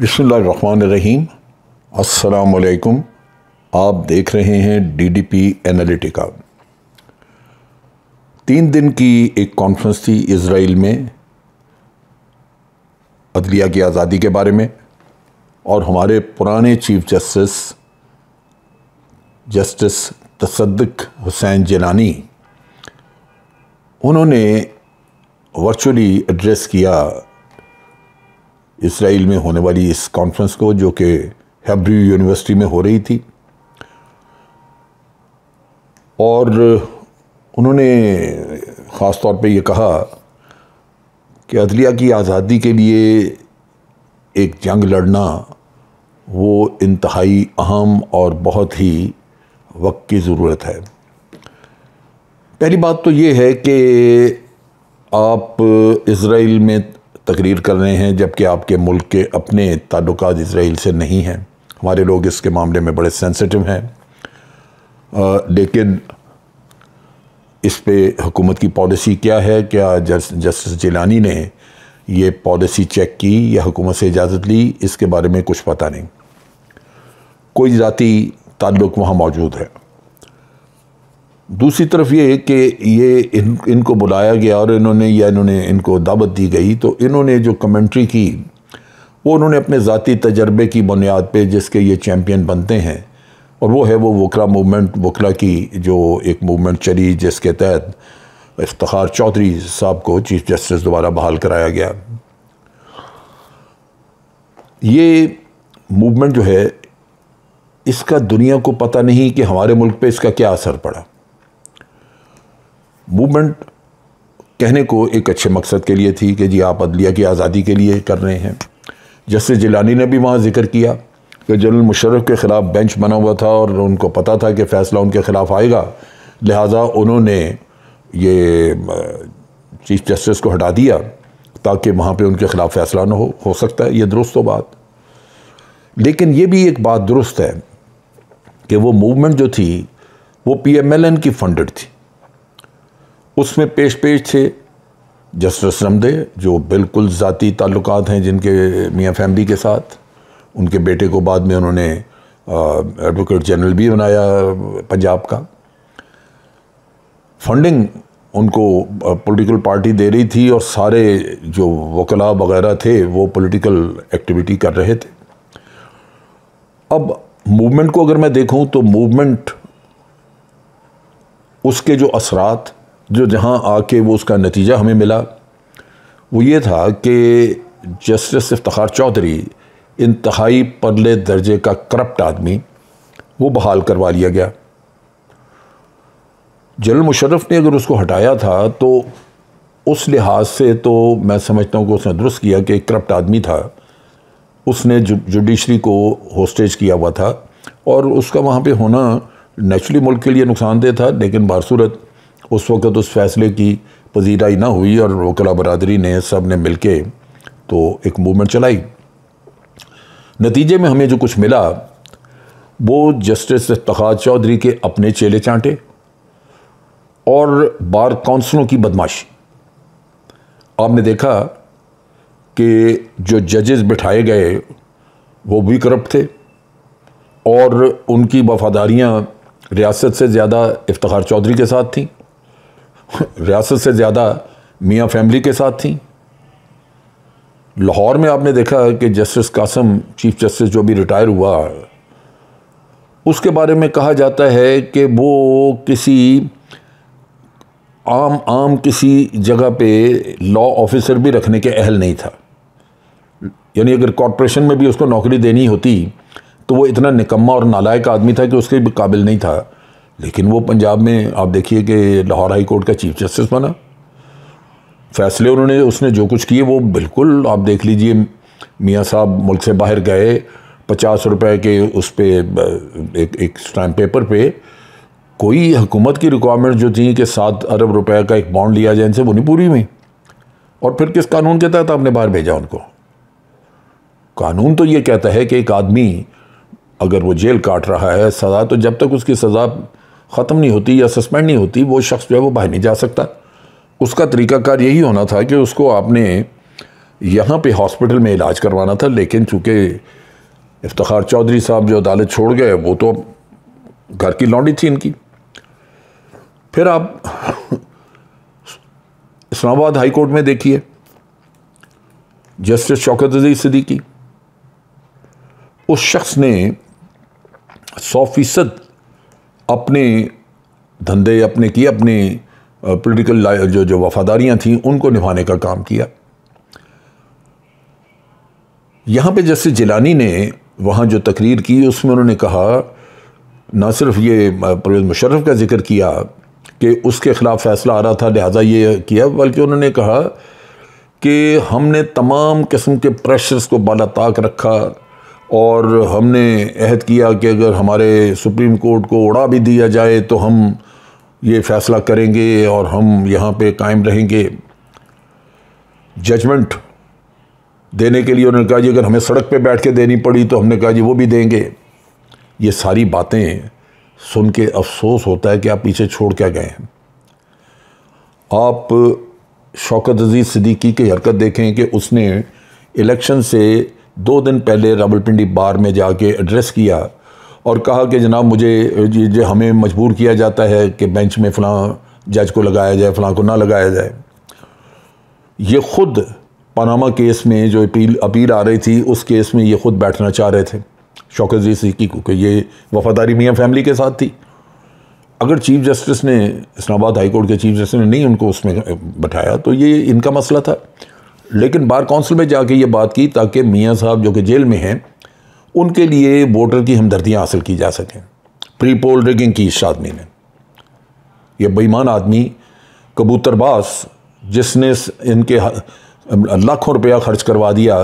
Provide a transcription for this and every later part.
बसमीम असलकुम आप देख रहे हैं डी डी पी एनालिटिका तीन दिन की एक कॉन्फ्रेंस थी इसराइल में अदलिया की आज़ादी के बारे में और हमारे पुराने chief justice justice Tassaduq Hussain Jillani उन्होंने वर्चुअली एड्रेस किया इसराइल में होने वाली इस कॉन्फ्रेंस को जो कि हैब्रू यूनिवर्सिटी में हो रही थी और उन्होंने ख़ास तौर पे ये कहा कि अदलिया की आज़ादी के लिए एक जंग लड़ना वो इंतहाई अहम और बहुत ही वक्त की ज़रूरत है पहली बात तो ये है कि आप इसराइल में तकरीर कर रहे हैं जबकि आपके मुल्क के अपने ताल्लुक इसराइल से नहीं हैं हमारे लोग इसके मामले में बड़े सेंसिटिव हैं लेकिन इस पर हुकूमत की पॉलिसी क्या है क्या जस्टिस जिलानी ने ये पॉलिसी चेक की या हुकूमत से इजाज़त ली इसके बारे में कुछ पता नहीं कोई ज़ाती ताल्लुक वहाँ मौजूद है दूसरी तरफ ये कि ये इन इनको बुलाया गया और इन्होंने या इन्होंने इनको दावत दी गई तो इन्होंने जो कमेंट्री की वो उन्होंने अपने ज़ाती तजर्बे की बुनियाद पे जिसके ये चैम्पियन बनते हैं और वो है वो वकला मूवमेंट वकला की जो एक मूवमेंट चली जिसके तहत इफ्तार चौधरी साहब को चीफ जस्टिस द्वारा बहाल कराया गया ये मूवमेंट जो है इसका दुनिया को पता नहीं कि हमारे मुल्क पे इसका क्या असर पड़ा मूवमेंट कहने को एक अच्छे मकसद के लिए थी कि जी आप अदलिया की आज़ादी के लिए कर रहे हैं जस्टिस जिलानी ने भी वहाँ ज़िक्र किया कि जनरल मुशर्रफ के ख़िलाफ़ बेंच बना हुआ था और उनको पता था कि फ़ैसला उनके ख़िलाफ़ आएगा लिहाजा उन्होंने ये चीफ जस्टिस को हटा दिया ताकि वहाँ पे उनके ख़िलाफ़ फ़ैसला ना हो हो सकता है ये दुरुस्त हो बात लेकिन ये भी एक बात दुरुस्त है कि वो मूवमेंट जो थी वो पी एम एल एन की फ़ंडेड थी उसमें पेश पेश थे जस्टिस रमदे जो बिल्कुल ज़ाती ताल्लुक हैं जिनके मियाँ फैमिली के साथ उनके बेटे को बाद में उन्होंने एडवोकेट जनरल भी बनाया पंजाब का फंडिंग उनको पॉलिटिकल पार्टी दे रही थी और सारे जो वकला वगैरह थे वो पॉलिटिकल एक्टिविटी कर रहे थे अब मूवमेंट को अगर मैं देखूं तो मूवमेंट उसके जो असरात जो जहां आके वो उसका नतीजा हमें मिला वो ये था कि जस्टिस इफ्तार चौधरी इंतहाई परले दर्जे का करप्ट आदमी वो बहाल करवा लिया गया जनरल मुशरफ ने अगर उसको हटाया था तो उस लिहाज से तो मैं समझता हूँ कि उसने दुरुस्त किया कि करप्ट आदमी था उसने जुडिशरी को होस्टेज किया हुआ था और उसका वहाँ पे होना नेचुरली मुल्क के लिए नुकसानदेह था लेकिन बारसूरत उस वक़्त उस फैसले की पजीराई ना हुई और वकला बरदरी ने सब ने मिल के तो एक मूवमेंट चलाई नतीजे में हमें जो कुछ मिला वो जस्टिस इफ्तार चौधरी के अपने चेले चांटे और बार काउंसलों की बदमाशी आपने देखा कि जो जजेस बिठाए गए वो भी करप्ट थे और उनकी वफादारियाँ रियासत से ज़्यादा इफ्तार चौधरी के साथ थीं रियासत से ज़्यादा मियाँ फैमिली के साथ थी लाहौर में आपने देखा कि जस्टिस कासम चीफ जस्टिस जो भी रिटायर हुआ उसके बारे में कहा जाता है कि वो किसी आम आम किसी जगह पे लॉ ऑफिसर भी रखने के अहल नहीं था यानी अगर कॉरपोरेशन में भी उसको नौकरी देनी होती तो वो इतना निकम्मा और नालायक आदमी था कि उसके भी काबिल नहीं था लेकिन वो पंजाब में आप देखिए कि लाहौर हाई कोर्ट का चीफ जस्टिस बना फैसले उन्होंने उसने जो कुछ किए वो बिल्कुल आप देख लीजिए मियाँ साहब मुल्क से बाहर गए पचास रुपए के उस पर एक एक स्टैम्प पेपर पे कोई हुकूमत की रिक्वायरमेंट जो थी कि सात अरब रुपए का एक बॉन्ड लिया जाए इनसे वो नहीं पूरी हुई और फिर किस कानून के तहत आपने बाहर भेजा उनको कानून तो ये कहता है कि एक आदमी अगर वो जेल काट रहा है सज़ा तो जब तक उसकी सज़ा ख़त्म नहीं होती या सस्पेंड नहीं होती वो शख्स जो है वो बाहर नहीं जा सकता उसका तरीकाकार यही होना था कि उसको आपने यहाँ पे हॉस्पिटल में इलाज करवाना था लेकिन चूँकि इफ्तार चौधरी साहब जो अदालत छोड़ गए वो तो घर की लौंडी थी इनकी फिर आप इस्लामाबाद हाई कोर्ट में देखिए जस्टिस शौकत अजीज सिद्दीकी उस शख्स ने सौ फीसद अपने धंधे अपने किए अपने पोलिटिकल जो जो वफादारियाँ थीं उनको निभाने का काम किया यहाँ पे जस्टिस जिलानी ने वहाँ जो तकरीर की उसमें उन्होंने कहा ना सिर्फ ये परवेज मुशर्रफ का जिक्र किया कि उसके ख़िलाफ़ फ़ैसला आ रहा था लिहाजा ये किया बल्कि उन्होंने कहा कि हमने तमाम किस्म के प्रेशर्स को बाला ताक रखा और हमने अहद किया कि अगर हमारे सुप्रीम कोर्ट को उड़ा भी दिया जाए तो हम ये फ़ैसला करेंगे और हम यहाँ पे कायम रहेंगे जजमेंट देने के लिए उन्होंने कहा जी अगर हमें सड़क पे बैठ के देनी पड़ी तो हमने कहा जी वो भी देंगे ये सारी बातें सुन के अफसोस होता है कि आप पीछे छोड़ क्या गए हैं आप शौकत अजीज़ सिद्दीकी की हरकत देखें कि उसने इलेक्शन से दो दिन पहले रावलपिंडी बार में जाके एड्रेस किया और कहा कि जनाब मुझे ये हमें मजबूर किया जाता है कि बेंच में फ़लाँ जज को लगाया जाए फला को ना लगाया जाए ये ख़ुद पनामा केस में जो अपील अपील आ रही थी उस केस में ये ख़ुद बैठना चाह रहे थे शौकत जी सिक्की को कि ये वफादारी मियाँ फैमिली के साथ थी अगर चीफ जस्टिस ने इस्लामाबाद हाई कोर्ट के चीफ जस्टिस ने नहीं उनको उसमें बैठाया तो ये इनका मसला था लेकिन बार काउंसिल में जाके ये बात की ताकि मियाँ साहब जो कि जेल में हैं उनके लिए वोटर की हमदर्दियाँ हासिल की जा सकें प्री पोल रिगिंग की इस आदमी ने यह बेईमान आदमी कबूतरबास जिसने इनके लाखों रुपया खर्च करवा दिया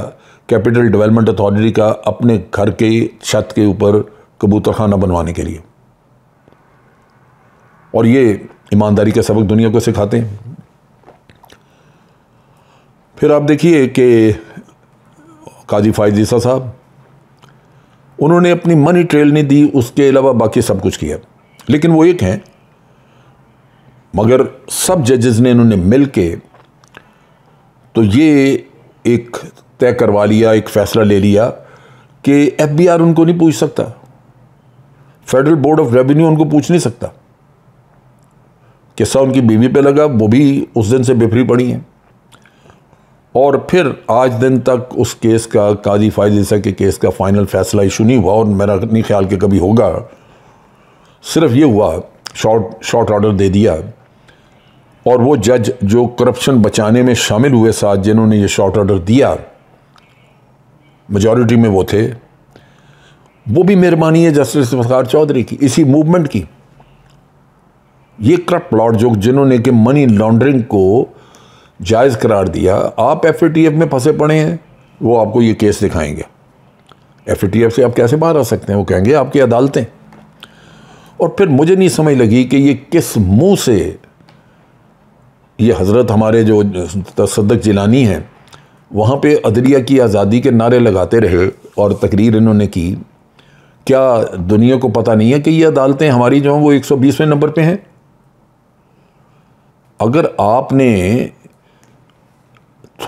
कैपिटल डेवलपमेंट अथॉरिटी का अपने घर के छत के ऊपर कबूतर खाना बनवाने के लिए और ये ईमानदारी का सबक दुनिया को सिखाते हैं फिर आप देखिए कि काजी फायदीसा साहब उन्होंने अपनी मनी ट्रेल नहीं दी उसके अलावा बाकी सब कुछ किया लेकिन वो एक हैं मगर सब जजेस ने इन्होंने मिल के तो ये एक तय करवा लिया एक फैसला ले लिया कि एफबीआर उनको नहीं पूछ सकता फेडरल बोर्ड ऑफ रेवेन्यू उनको पूछ नहीं सकता किस्सा उनकी बीवी पे लगा वो भी उस दिन से बिफरी पड़ी है और फिर आज दिन तक उस केस का काजी फायद ईसा के केस का फाइनल फैसला इशू नहीं हुआ और मेरा नहीं ख्याल कि कभी होगा सिर्फ ये हुआ शॉर्ट शॉर्ट ऑर्डर दे दिया और वो जज जो करप्शन बचाने में शामिल हुए साथ जिन्होंने ये शॉर्ट ऑर्डर दिया majority में वो थे वो भी मेहरबानी है जस्टिस वसार चौधरी की इसी मूवमेंट की ये करप्ट लॉर्ड जो जिन्होंने कि मनी लॉन्ड्रिंग को जायज़ करार दिया आप एफ में फंसे पड़े हैं वो आपको ये केस दिखाएंगे एफ से आप कैसे बाहर आ सकते हैं वो कहेंगे आपकी अदालतें और फिर मुझे नहीं समझ लगी कि ये किस मुंह से ये हज़रत हमारे जो तसदक जिलानी हैं वहाँ पे अदलिया की आज़ादी के नारे लगाते रहे और तकरीर इन्होंने की क्या दुनिया को पता नहीं है कि ये अदालतें हमारी जो हैं वो 120वें नंबर पे हैं अगर आपने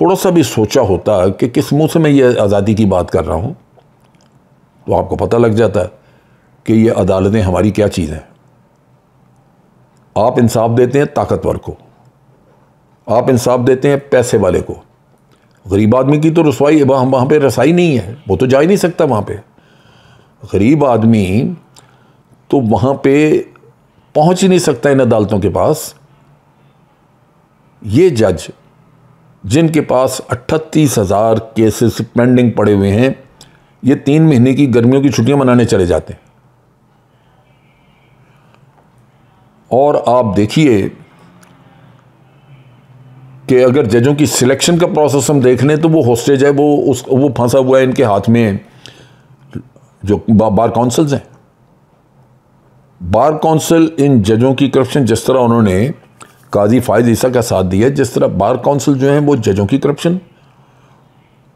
थोड़ा सा भी सोचा होता कि किस मुंह से मैं ये आज़ादी की बात कर रहा हूँ तो आपको पता लग जाता है कि ये अदालतें हमारी क्या चीज़ हैं आप इंसाफ देते हैं ताकतवर को आप इंसाफ देते हैं पैसे वाले को गरीब आदमी की तो रसवाई वहाँ वहाँ पर रसाई नहीं है वो तो जा ही नहीं सकता वहाँ पे गरीब आदमी तो वहाँ पे पहुँच ही नहीं सकता इन अदालतों के पास ये जज जिनके पास अट्ठतीस हज़ार केसेस पेंडिंग पड़े हुए हैं ये तीन महीने की गर्मियों की छुट्टियां मनाने चले जाते हैं और आप देखिए कि अगर जजों की सिलेक्शन का प्रोसेस हम देख लें तो वो होस्टेज है वो उस वो फंसा हुआ है इनके हाथ में जो बा, बार काउंसिल्स हैं बार काउंसिल इन जजों की करप्शन जिस तरह उन्होंने काजी फायद ईसा का साथ दिया जिस तरह बार काउंसिल जो हैं वो जजों की करप्शन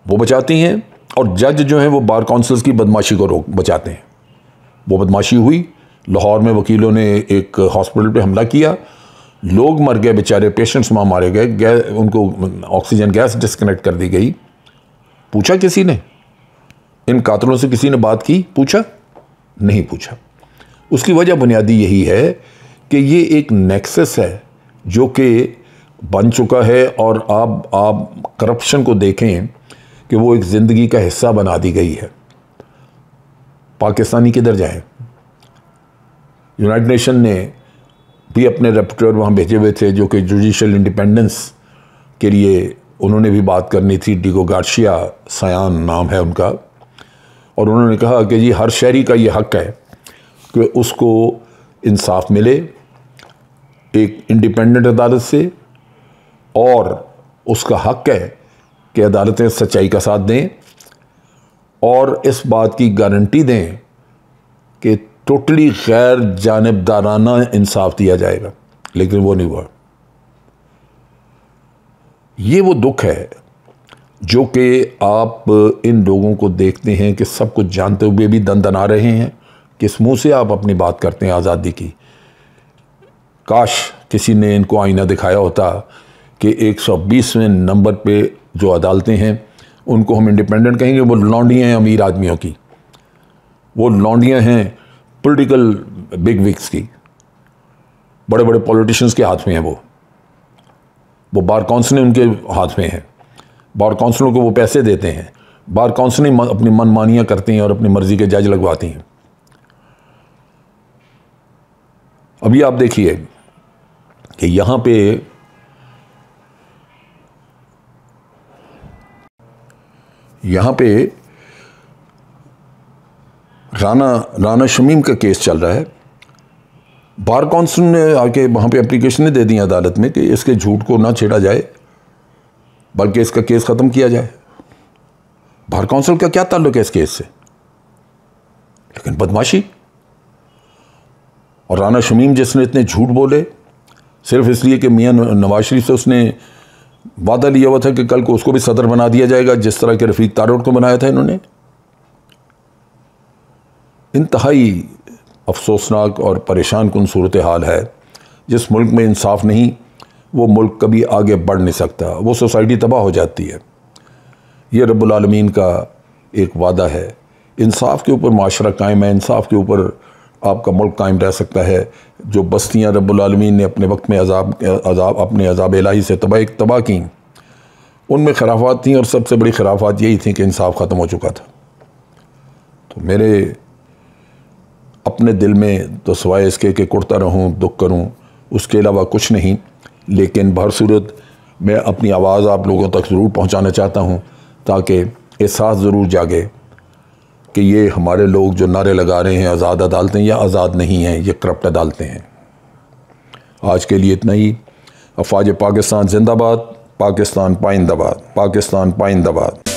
वो बचाती हैं और जज जो हैं वो बार काउंसिल्स की बदमाशी को रोक बचाते हैं वो बदमाशी हुई लाहौर में वकीलों ने एक हॉस्पिटल पे हमला किया लोग मर गए बेचारे पेशेंट्स वहाँ मारे गए गैस उनको ऑक्सीजन गैस डिस्कनेक्ट कर दी गई पूछा किसी ने इन कातलों से किसी ने बात की पूछा नहीं पूछा उसकी वजह बुनियादी यही है कि ये एक नेक्सेस है जो कि बन चुका है और अब आप, आप करप्शन को देखें कि वो एक ज़िंदगी का हिस्सा बना दी गई है पाकिस्तानी किधर जाए यूनाइटेड नेशन ने भी अपने रेपटर वहाँ भेजे हुए थे जो कि जुडिशल इंडिपेंडेंस के लिए उन्होंने भी बात करनी थी डिगो गार्शिया सयान नाम है उनका और उन्होंने कहा कि जी हर शहरी का ये हक है कि उसको इंसाफ मिले एक इंडिपेंडेंट अदालत से और उसका हक है कि अदालतें सच्चाई का साथ दें और इस बात की गारंटी दें कि टोटली गैर जानबदाराना इंसाफ दिया जाएगा लेकिन वो नहीं हुआ ये वो दुख है जो कि आप इन लोगों को देखते हैं कि सब कुछ जानते हुए भी दन दना रहे हैं किस मुंह से आप अपनी बात करते हैं आज़ादी की काश किसी ने इनको आईना दिखाया होता कि 120वें नंबर पे जो अदालतें हैं उनको हम इंडिपेंडेंट कहेंगे वो लौंडियाँ हैं अमीर आदमियों की वो लौंडियाँ हैं पॉलिटिकल बिग विक्स की बड़े बड़े पॉलिटिशियंस के हाथ में हैं वो वो बार काउंसिल उनके हाथ में हैं बार काउंसिलों को वो पैसे देते हैं बार काउंसिल अपनी मनमानियाँ करती हैं और अपनी मर्ज़ी के जज लगवाती हैं अब ये आप देखिए कि यहां पे यहां पे राना राना शमीम का केस चल रहा है बार कौंसिल ने आके वहां पे एप्लीकेशन दे दी अदालत में कि इसके झूठ को ना छेड़ा जाए बल्कि इसका केस ख़त्म किया जाए बार कौंसिल का क्या ताल्लुक है इस केस से लेकिन बदमाशी और राना शमीम जिसने इतने झूठ बोले सिर्फ इसलिए कि मियाँ नवाज शरीफ से उसने वादा लिया हुआ था कि कल को उसको भी सदर बना दिया जाएगा जिस तरह के रफीक तारोट को बनाया था इन्होंने इंतहाई अफसोसनाक और परेशान कन सूरत हाल है जिस मुल्क में इंसाफ नहीं वो मुल्क कभी आगे बढ़ नहीं सकता वो सोसाइटी तबाह हो जाती है ये रबालमीन का एक वादा है इंसाफ के ऊपर माशरा कायम है इंसाफ के ऊपर आपका मुल्क कायम रह सकता है जो बस्तियाँ रबालमीन ने अपने वक्त में अजाब अजाब अपने अजाब इलाही से तबाह तबाह की उनमें खराफात थी और सबसे बड़ी खराफात यही थी कि इंसाफ ख़त्म हो चुका था तो मेरे अपने दिल में तो सवाए इसके कि कुर्ता रहूँ दुख करूँ उसके अलावा कुछ नहीं लेकिन बहर सूरत मैं अपनी आवाज़ आप लोगों तक ज़रूर पहुँचाना चाहता हूँ ताकि एहसास ज़रूर जागे कि ये हमारे लोग जो नारे लगा रहे हैं आज़ाद अदालतें या आज़ाद नहीं हैं ये करप्ट अदालतें हैं आज के लिए इतना ही अफवाज पाकिस्तान जिंदाबाद पाकिस्तान पाइंदाबाद पाकिस्तान पाइंदाबाद